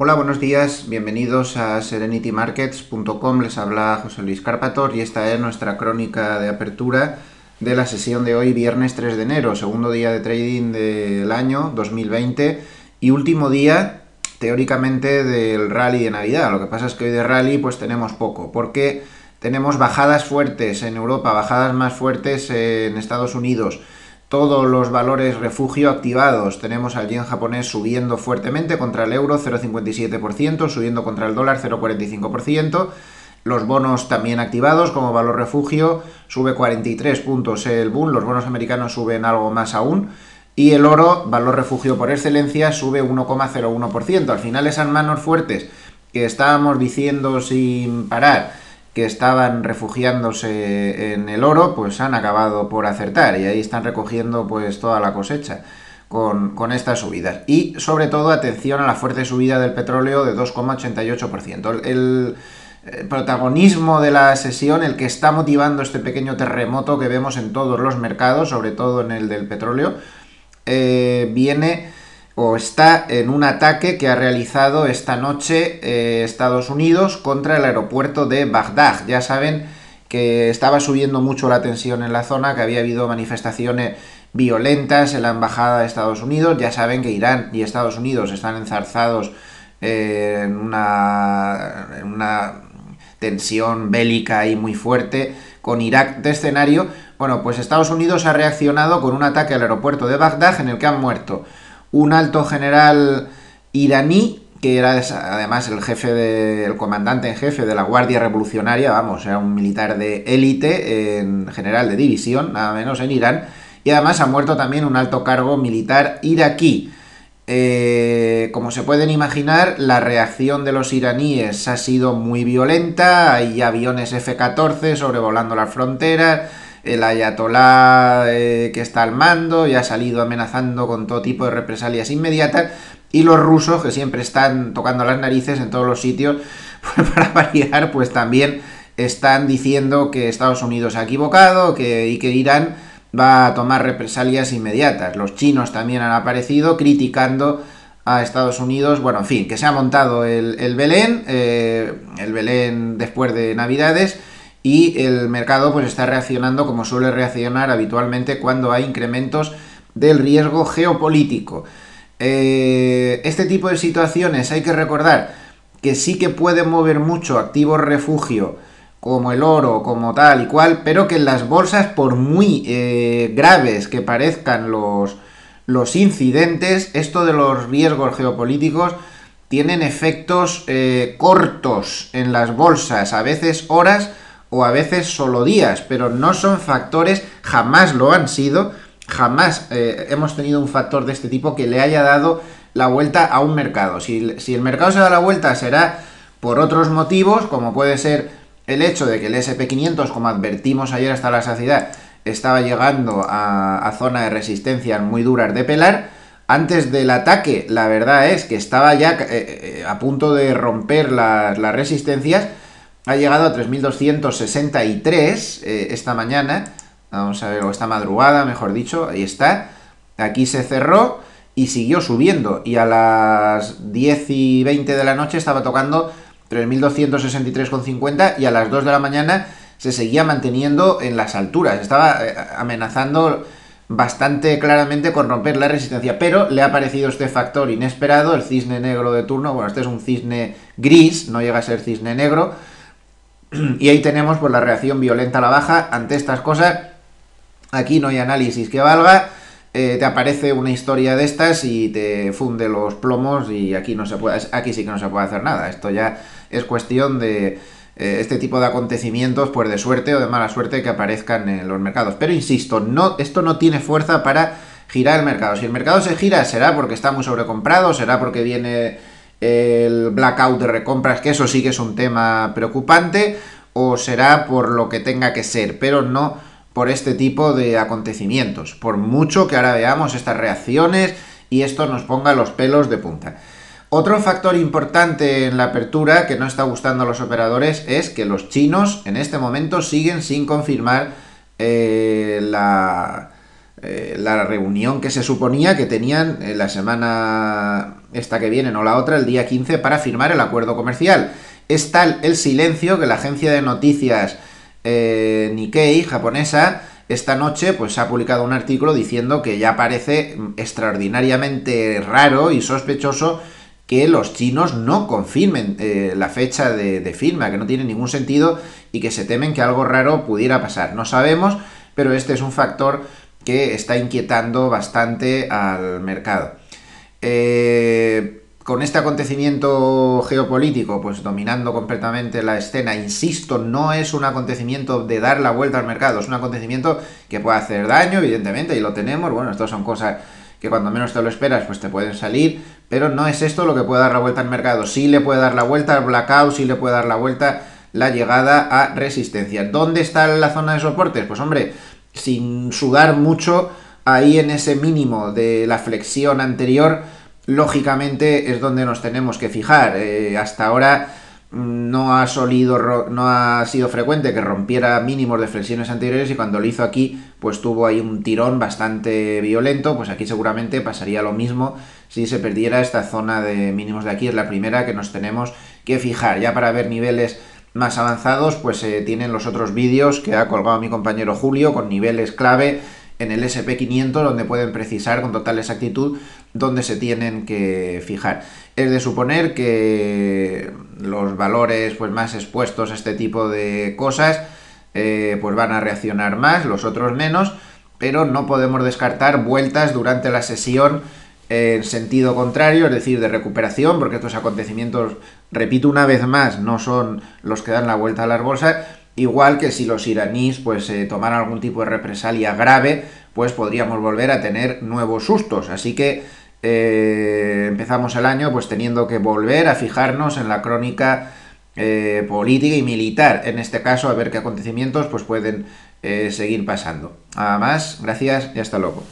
Hola, buenos días, bienvenidos a serenitymarkets.com, les habla José Luis Carpator y esta es nuestra crónica de apertura de la sesión de hoy, viernes 3 de enero, segundo día de trading del año 2020 y último día teóricamente del rally de Navidad. Lo que pasa es que hoy de rally pues tenemos poco, porque tenemos bajadas fuertes en Europa, bajadas más fuertes en Estados Unidos, todos los valores refugio activados. Tenemos al yen japonés subiendo fuertemente contra el euro 0,57%, subiendo contra el dólar 0,45%. Los bonos también activados como valor refugio sube 43 puntos el boom, los bonos americanos suben algo más aún. Y el oro, valor refugio por excelencia, sube 1,01%. Al final esas manos fuertes que estábamos diciendo sin parar que estaban refugiándose en el oro, pues han acabado por acertar y ahí están recogiendo pues toda la cosecha. Con, con, estas subidas. Y sobre todo, atención a la fuerte subida del petróleo de 2,88%. El, eh, protagonismo de la sesión, el que está motivando este pequeño terremoto que vemos en todos los mercados, sobre todo en el del petróleo, eh, viene o está en un ataque que ha realizado esta noche eh, Estados Unidos contra el aeropuerto de Bagdad. Ya saben que estaba subiendo mucho la tensión en la zona, que había habido manifestaciones violentas en la embajada de Estados Unidos. Ya saben que Irán y Estados Unidos están enzarzados eh, en, una, en una tensión bélica y muy fuerte con Irak de escenario. Bueno, pues Estados Unidos ha reaccionado con un ataque al aeropuerto de Bagdad en el que han muerto un alto general iraní que era además el jefe comandante en jefe de la Guardia Revolucionaria, vamos, era un militar de élite, en general de división, nada menos en Irán, y además ha muerto también un alto cargo militar iraquí. Eh, como se pueden imaginar, la reacción de los iraníes ha sido muy violenta, hay aviones F-14 sobrevolando las fronteras, el ayatolá eh, que está al mando y ha salido amenazando con todo tipo de represalias inmediatas y los rusos que siempre están tocando las narices en todos los sitios pues, para variar pues también están diciendo que Estados Unidos ha equivocado que, y que Irán va a tomar represalias inmediatas. Los chinos también han aparecido criticando a Estados Unidos. Bueno, en fin, que se ha montado el, Belén, eh, el Belén después de Navidades, y el mercado pues está reaccionando como suele reaccionar habitualmente cuando hay incrementos del riesgo geopolítico. Eh, este tipo de situaciones hay que recordar que sí que puede mover mucho activos refugio como el oro, como tal y cual, pero que en las bolsas por muy eh, graves que parezcan los, los incidentes, esto de los riesgos geopolíticos tienen efectos eh, cortos en las bolsas, a veces horas, o a veces solo días, pero no son factores, jamás lo han sido, jamás eh, hemos tenido un factor de este tipo que le haya dado la vuelta a un mercado. Si, el mercado se da la vuelta será por otros motivos, como puede ser el hecho de que el SP500, como advertimos ayer hasta la saciedad, estaba llegando a, zona de resistencia muy duras de pelar, antes del ataque, la verdad es que estaba ya eh, eh, a punto de romper las resistencias, ha llegado a 3.263 eh, esta mañana. Vamos a ver, o esta madrugada, mejor dicho. Ahí está. Aquí se cerró y siguió subiendo. Y a las 10 y 20 de la noche estaba tocando 3.263,50 y a las 2 de la mañana se seguía manteniendo en las alturas. Estaba eh, amenazando bastante claramente con romper la resistencia, pero le ha aparecido este factor inesperado, el cisne negro de turno, bueno, este es un cisne gris, no llega a ser cisne negro, y ahí tenemos pues, la reacción violenta a la baja ante estas cosas. Aquí no hay análisis que valga. Eh, te aparece una historia de estas y te funde los plomos y aquí no se puede, aquí sí que no se puede hacer nada. Esto ya es cuestión de eh, este tipo de acontecimientos, pues de suerte o de mala suerte que aparezcan en los mercados. Pero insisto, no, esto no tiene fuerza para girar el mercado. Si el mercado se gira, será porque está muy sobrecomprado, será porque viene el blackout de recompras, que eso sí que es un tema preocupante, o será por lo que tenga que ser, pero no por este tipo de acontecimientos, por mucho que ahora veamos estas reacciones y esto nos ponga los pelos de punta. Otro factor importante en la apertura que no está gustando a los operadores es que los chinos en este momento siguen sin confirmar eh, la, eh, la reunión que se suponía que tenían eh, la semana esta que viene, no la otra, el día 15, para firmar el acuerdo comercial. Es tal el silencio que la agencia de noticias eh, Nikkei japonesa esta noche pues ha publicado un artículo diciendo que ya parece mm, extraordinariamente raro y sospechoso que los chinos no confirmen eh, la fecha de, de, firma, que no tiene ningún sentido y que se temen que algo raro pudiera pasar. No sabemos, pero este es un factor que está inquietando bastante al mercado. Eh, con este acontecimiento geopolítico, pues dominando completamente la escena, insisto, no es un acontecimiento de dar la vuelta al mercado, es un acontecimiento que puede hacer daño, evidentemente, y lo tenemos, bueno, estas son cosas que cuando menos te lo esperas, pues te pueden salir, pero no es esto lo que puede dar la vuelta al mercado, sí le puede dar la vuelta al blackout, sí le puede dar la vuelta la llegada a resistencia. ¿Dónde está la zona de soportes? Pues hombre, sin sudar mucho ahí en ese mínimo de la flexión anterior, lógicamente es donde nos tenemos que fijar. Eh, hasta ahora mm, no ha, solido, no ha sido frecuente que rompiera mínimos de flexiones anteriores y cuando lo hizo aquí, pues tuvo ahí un tirón bastante violento, pues aquí seguramente pasaría lo mismo si se perdiera esta zona de mínimos de aquí, es la primera que nos tenemos que fijar, ya para ver niveles más avanzados, pues se eh, tienen los otros vídeos que ha colgado mi compañero Julio con niveles clave en el SP500 donde pueden precisar con total exactitud dónde se tienen que fijar. Es de suponer que los valores pues, más expuestos a este tipo de cosas eh, pues van a reaccionar más, los otros menos, pero no podemos descartar vueltas durante la sesión en sentido contrario, es decir, de recuperación, porque estos acontecimientos, repito una vez más, no son los que dan la vuelta a las bolsas, igual que si los iraníes pues eh, tomaran algún tipo de represalia grave, pues podríamos volver a tener nuevos sustos. Así que eh, empezamos el año pues teniendo que volver a fijarnos en la crónica eh, política y militar, en este caso a ver qué acontecimientos pues pueden seguir pasando. Nada más, gracias y hasta luego.